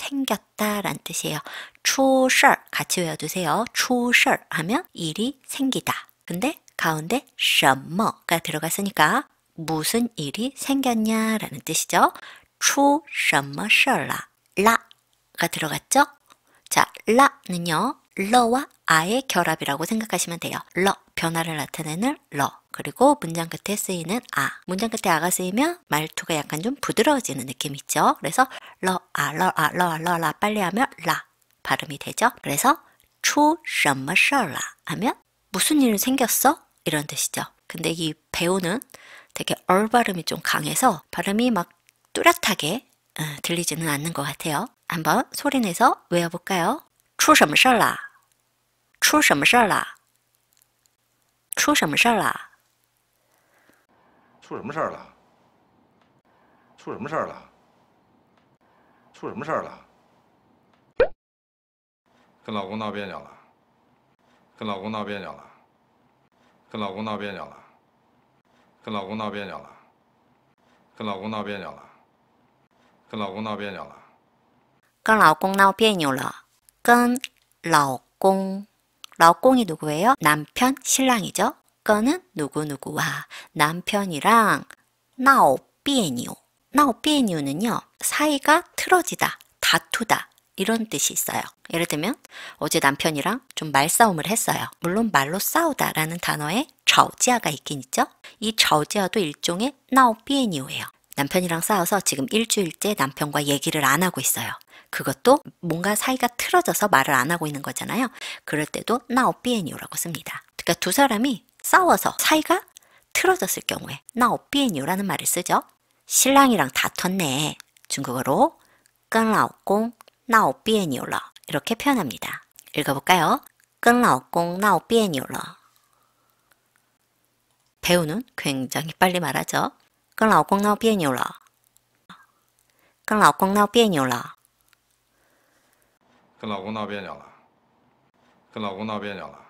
생겼다란 뜻이에요. 추설 같이 외워두세요. 추설 하면 일이 생기다. 근데 가운데 什么가 들어갔으니까 무슨 일이 생겼냐라는 뜻이죠. 추什么事啦라가 들어갔죠. 자, 라는요. 러와 아의 결합이라고 생각하시면 돼요. 러 변화를 나타내는 러 그리고 문장 끝에 쓰이는 아. 문장 끝에 아가 쓰이면 말투가 약간 좀 부드러워지는 느낌 있죠? 그래서 러, 아, 러, 아, 러, 아, 러, 라 빨리 하면 라 발음이 되죠? 그래서 出什么事라 하면 무슨 일 생겼어? 이런 뜻이죠. 근데 이 배우는 되게 얼 발음이 좀 강해서 발음이 막 뚜렷하게 음, 들리지는 않는 것 같아요. 한번 소리내서 외워볼까요? 出什么事啦？出什么事啦？出什么事啦？出什么事儿了？出什么事儿了？出什么事儿了？跟老公闹别扭了？跟老公闹别扭了？跟老公闹别扭了？跟老公闹别扭了？跟老公闹别扭了？跟老公闹别扭了？跟老公闹别扭了。跟老公，老公是누구예 요？ 남 편， 신랑이 죠？ 거는 누구누구와 남편이랑 나오 비에니오 나오 비에니오는요 사이가 틀어지다 다투다 이런 뜻이 있어요. 예를 들면 어제 남편이랑 좀 말싸움을 했어요. 물론 말로 싸우다라는 단어에 저지아가 있긴 있죠. 이저지아도 일종의 나오 비에니오예요. 남편이랑 싸워서 지금 일주일째 남편과 얘기를 안 하고 있어요. 그것도 뭔가 사이가 틀어져서 말을 안 하고 있는 거잖아요. 그럴 때도 나오비에니오라고 씁니다. 그러니까 두 사람이 싸워서 사이가 틀어졌을 경우에 나어비에뉴라는 말을 쓰죠. 신랑이랑 다퉜네 중국어로 끈라오공 나어비에뉴라 이렇게 표현합니다. 읽어볼까요? 끈라오공 나어비에뉴라 배우는 굉장히 빨리 말하죠. 끈라오공 나어비에뉴라 끈라오공 나어비에뉴라 끈라오공 나어비에뉴라 끈라오공 나어비에뉴러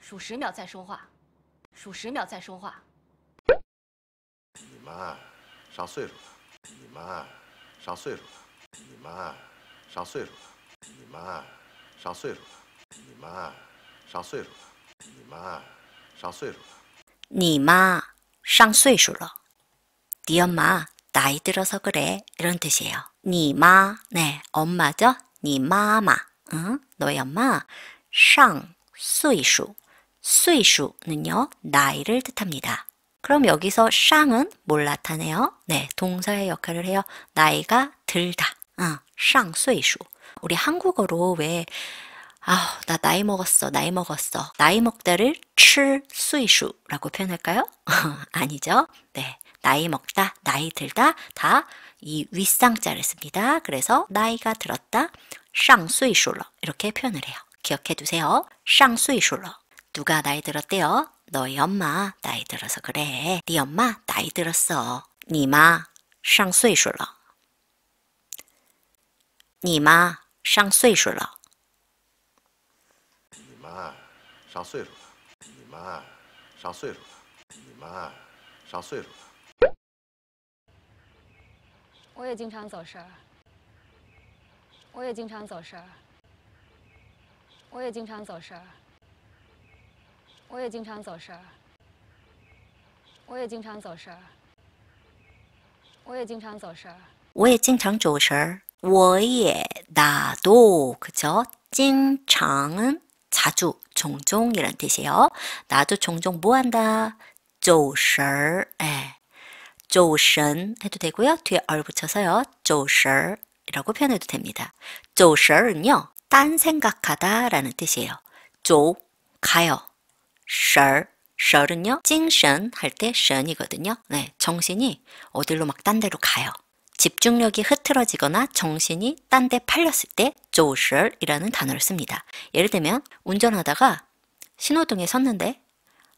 数十秒再说话，数十秒再说话。你们上岁数了，你们上岁数了，你们上岁数了，你们上岁数了，你们上岁数了，你们上岁数了。你妈上岁数了。你엄마나이들어서그래이런뜻이에요니엄네엄마죠니엄마응너엄마상세수 수이슈는요 나이를 뜻합니다. 그럼 여기서 쌍은 뭘 나타내요? 네, 동사의 역할을 해요. 나이가 들다. 응, 쌍 수이슈. 우리 한국어로 왜 아, 우나 나이 먹었어, 나이 먹었어. 나이 먹다를 吃岁数라고 표현할까요? 아니죠. 네. 나이 먹다, 나이 들다 다 이 윗상자를 씁니다. 그래서 나이가 들었다, 上岁数了 이렇게 표현을 해요. 기억해 두세요. 上岁数了누가나이들었대요너희엄마你妈上岁数了。你妈上岁数了。你妈上岁数了。你妈上岁数了。你妈上岁数了。我也经常走神儿。我也经常走神儿。我也经常走神儿。我也经常走神儿，我也经常走神儿，我也经常走神儿，我也经常走神儿，我也 나도 그죠? 찡창은 자주 종종이란 뜻이에요. 나도 종종 뭐 한다? 走神儿, 예. 走神 해도 되고요. 뒤에 얼 붙여서요. 走神이라고 표현해도 됩니다. 走神은요, 딴 생각하다라는 뜻이에요. 走 가요. 셜, 셜은요, 찡션 할 때 션이거든요. 네, 정신이 어디로 막 딴 데로 가요. 집중력이 흐트러지거나 정신이 딴 데 팔렸을 때 조셜이라는 단어를 씁니다. 예를 들면 운전하다가 신호등에 섰는데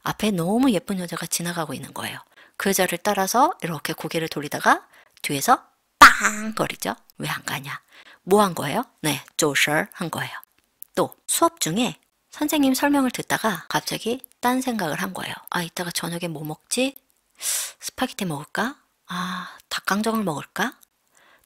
앞에 너무 예쁜 여자가 지나가고 있는 거예요. 그 여자를 따라서 이렇게 고개를 돌리다가 뒤에서 빵 거리죠. 왜 안 가냐? 뭐 한 거예요? 네, 조셜 한 거예요. 또 수업 중에 선생님 설명을 듣다가 갑자기 딴 생각을 한 거예요. 아, 이따가 저녁에 뭐 먹지? 스파게티 먹을까? 아, 닭강정을 먹을까?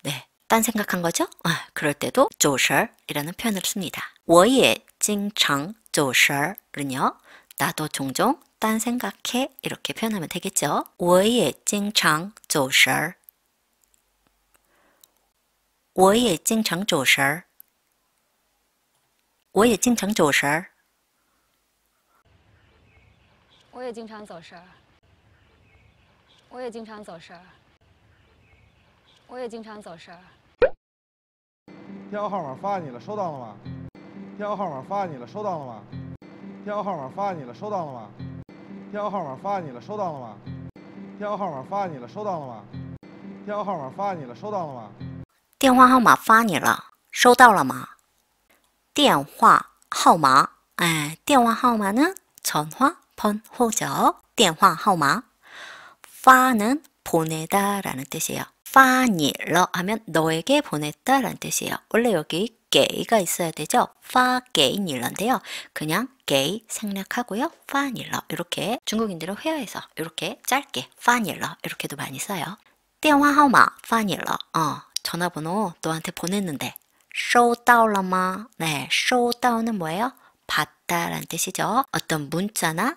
네, 딴 생각한 거죠? 아, 그럴 때도 走神이라는 표현을 씁니다. 我也经常走神은요 나도 종종 딴 생각해 이렇게 표현하면 되겠죠. 我也经常走神我也经常走神我也经常走神我也经常走神儿，我也经常走神儿，我也经常走神儿。电话号码发你了，收到了吗？电话号码发你了，收到了吗？电话号码发你了，收到了吗？电话号码发你了，收到了吗？电话号码发你了，收到了吗？电话号码发你了，收到了吗？电话号码发你了，收到了吗？电话号码哎，电话号码呢？传话。번 호죠. 电화 호마 파는 보내다라는 뜻이에요. 파니러 하면 너에게 보냈다라는 뜻이에요. 원래 여기 게이가 있어야 되죠. 파게이닐러인데요. 그냥 게이 생략하고요. 파닐러 이렇게 중국인들은 회화에서 이렇게 짧게 파닐러 이렇게도 많이 써요. 电话号码 파닐러 어, 전화번호 너한테 보냈는데 收到了吗? 네, 收到는 뭐예요? 받다라는 뜻이죠. 어떤 문자나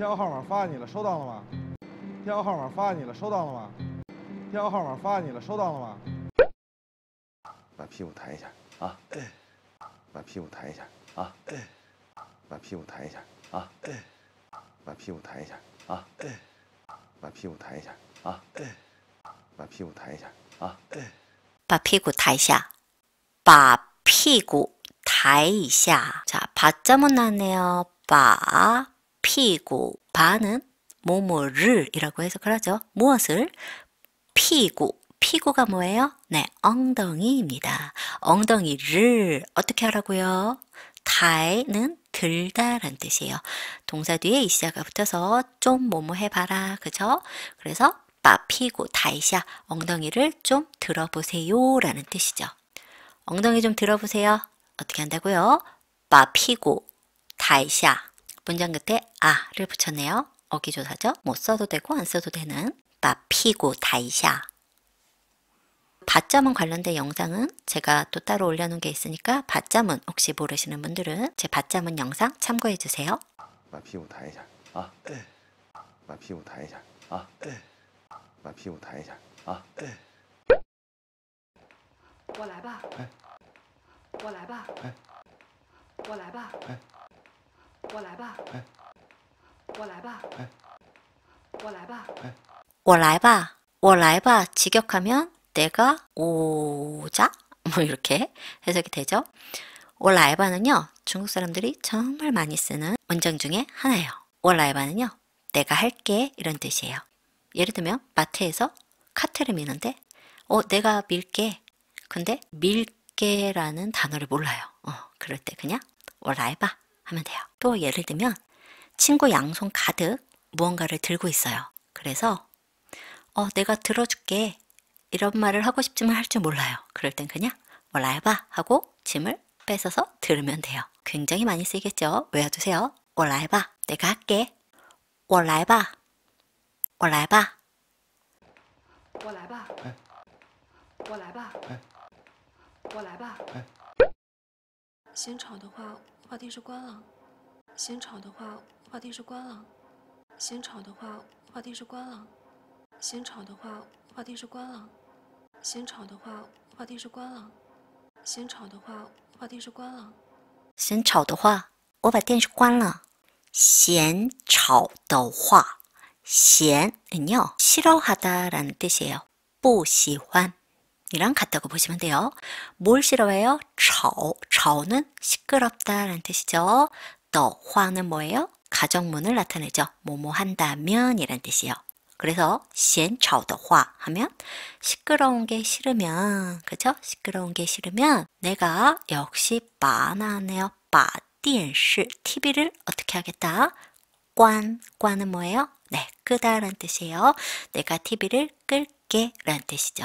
电话号码发你了，收到了吗？电话号码发你了，收到了吗？电话号码发你了，收到了吗？把屁股抬一下啊！把屁股抬一下啊！把屁股抬一下啊！把屁股抬一下啊！把屁股抬一下啊！把屁股抬一下啊！把屁股抬一下，把屁股抬一下。자바这么难呢？把 피고 바는 뭐뭐를이라고 해석을 하죠. 무엇을 피고 피고가 뭐예요? 네, 엉덩이입니다. 엉덩이를 어떻게 하라고요? 다에는 들다란 뜻이에요. 동사 뒤에 이시자가 붙어서 좀 뭐뭐 해봐라. 그죠? 그래서 빠피고 다이샤 엉덩이를 좀 들어보세요 라는 뜻이죠. 엉덩이 좀 들어보세요. 어떻게 한다고요? 빠피고 다이샤 문장 끝에 아를 붙였네요. 어기조사죠. 뭐 써도 되고 안 써도 되는 마피고 다이샤 밭자문 관련된 영상은 제가 또 따로 올려놓은 게 있으니까 밭자문 혹시 모르시는 분들은 제 밭자문 영상 참고해 주세요. 마피고 다이샤 아 마피고 네. 다이샤 아 마피고 네. 다이샤 아我来吧，我来吧，我来吧。 네. 我来吧。我来吧。我来吧。我来吧。我来吧. 네. 네. 네. 직역하면 내가 오자 뭐 이렇게 해석이 되죠. 월라이바는요 중국 사람들이 정말 많이 쓰는 문장 중에 하나예요. 월라이바는요 내가 할게 이런 뜻이에요. 예를 들면 마트에서 카트를 미는데 어 내가 밀게 근데 밀게라는 단어를 몰라요. 어 그럴 때 그냥 월라이바 하면 돼요. 또 예를 들면 친구 양손 가득 무언가를 들고 있어요. 그래서 어 내가 들어줄게 이런 말을 하고 싶지만 할 줄 몰라요. 그럴 땐 그냥 몰라 해봐 하고 짐을 뺏어서 들으면 돼요. 굉장히 많이 쓰이겠죠. 외워주세요 몰라 해봐 내가 할게. 몰라 해봐 몰라 해봐 我来吧我来吧哎我的话把电视关了。嫌吵的话，把电视关了。嫌吵的话，把电视关了。嫌吵的话，把电视关了。嫌吵的话，把电视关了。嫌吵的话，我把电视关了。嫌吵的话，嫌吵的话，嫌哎呦，싫어하다라는뜻이에 요， 不喜欢。 이랑 같다고 보시면 돼요. 뭘 싫어해요? 吵, 吵는 시끄럽다라는 뜻이죠. 더 화는 뭐예요? 가정문을 나타내죠. 뭐뭐 한다면 이란 뜻이요. 그래서 嫌吵的话 하면 시끄러운 게 싫으면 그죠? 시끄러운 게 싫으면 내가 역시 바나네요. 바电视 TV를 어떻게 하겠다? 관, 관은 뭐예요? 네, 끄다란 뜻이에요. 내가 TV를 끌게 라는 뜻이죠.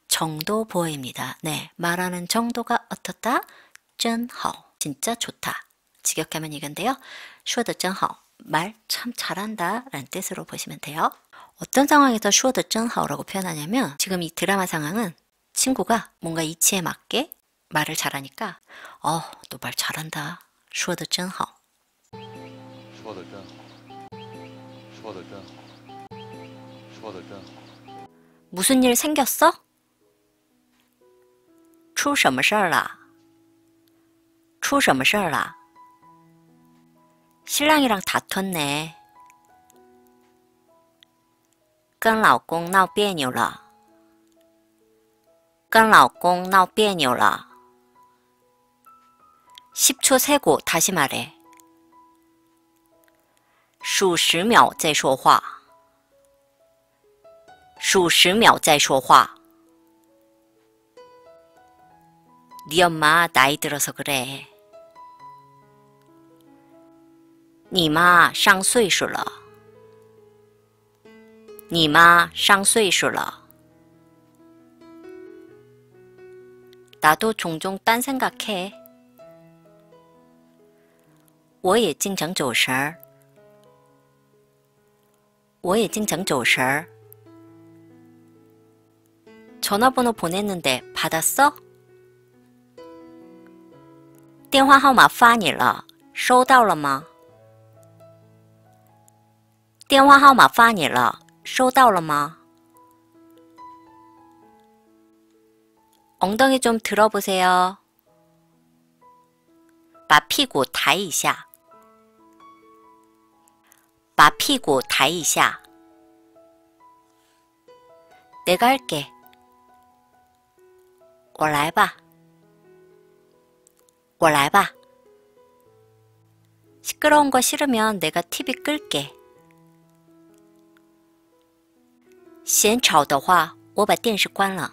정도 보입니다. 네, 말하는 정도가 어떻다? 真好, 진짜 좋다. 직역하 면 이건데요. 说的真好말 참 잘한다 라는 뜻으로 보시면 돼요. 어떤 상황에서 说的真好라고 표현하냐면 지금 이 드라마 상황은 친구가 뭔가 이치에 맞게 말을 잘하니까 어, 너 말 잘한다. 说的真好.说的真好.说的真好.说的真好. 무슨 일 생겼어? 出什么事儿了？出什么事儿了？新郎伊랑다吞呢？跟老公闹别扭了。跟老公闹别扭了。십초세고다시말 해， 数十秒再说话。数十秒再说话。네 엄마 나이 들어서 그래. 你妈上岁数了.你妈上岁数了. 네 네 나도 종종 딴 생각해. 我也经常走神儿.我也经常走神儿. 전화번호 보냈는데 받았어? 电话号码发你了，收到了吗？电话号码发你了，收到了吗？엉덩이좀들어보세요把屁股抬一下，把屁股抬一下。내가할게我来吧。我来吧。吵的话，我把电视关了。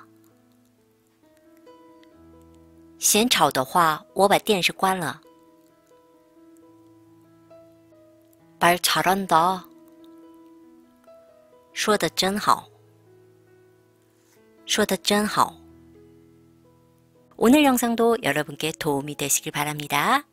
吵的话，我把电视关了。说的真好。说的真好。 오늘 영상도 여러분께 도움이 되시길 바랍니다.